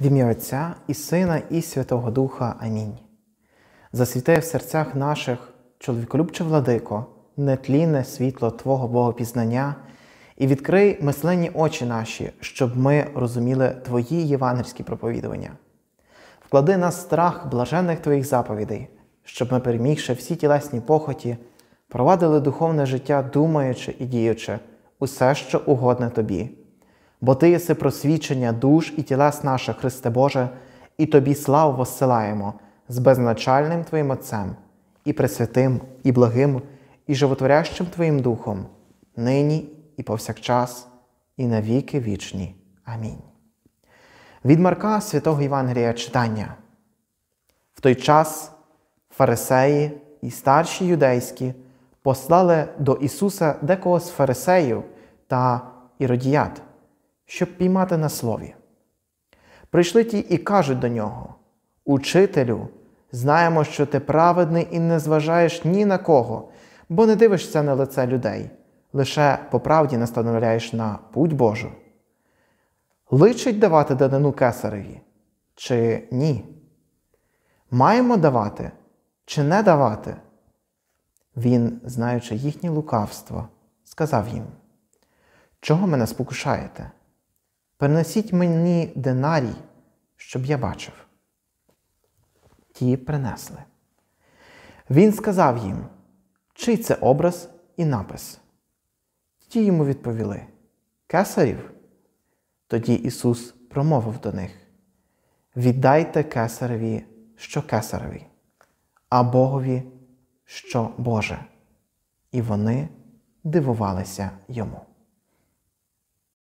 В ім'я Отця і Сина, і Святого Духа. Амінь. Засвіти в серцях наших, чоловіколюбче владико, нетлінне світло Твого Богопізнання, і відкрий мисленні очі наші, щоб ми розуміли Твої євангельські проповідування. Вклади нас страх блаженних Твоїх заповідей, щоб ми, перемігши всі тілесні похоті, провадили духовне життя, думаючи і діючи, усе, що угодне тобі бо Ти єси просвічення душ і тілес наше, Христе Боже, і Тобі славу воссилаємо з безначальним Твоїм Отцем, і пресвятим, і благим, і животворящим Твоїм Духом, нині і повсякчас, і навіки вічні. Амінь. Від Марка Святого Євангелія читання. В той час фарисеї і старші юдейські послали до Ісуса декого з фарисеїв та іродіят щоб піймати на слові. Прийшли ті і кажуть до нього: Учителю, знаємо, що ти праведний і не зважаєш ні на кого, бо не дивишся на лице людей, лише по правді настановляєш на путь Божу. Личить давати данину кесареві чи ні? Маємо давати чи не давати? Він, знаючи їхнє лукавство, сказав їм: Чого мене спокушаєте? Принесіть мені динарій, щоб я бачив. Ті принесли. Він сказав їм, чий це образ і напис. Ті йому відповіли Кесарів. Тоді Ісус промовив до них: Віддайте кесареві, що кесареві, а Богові, що Боже. І вони дивувалися йому.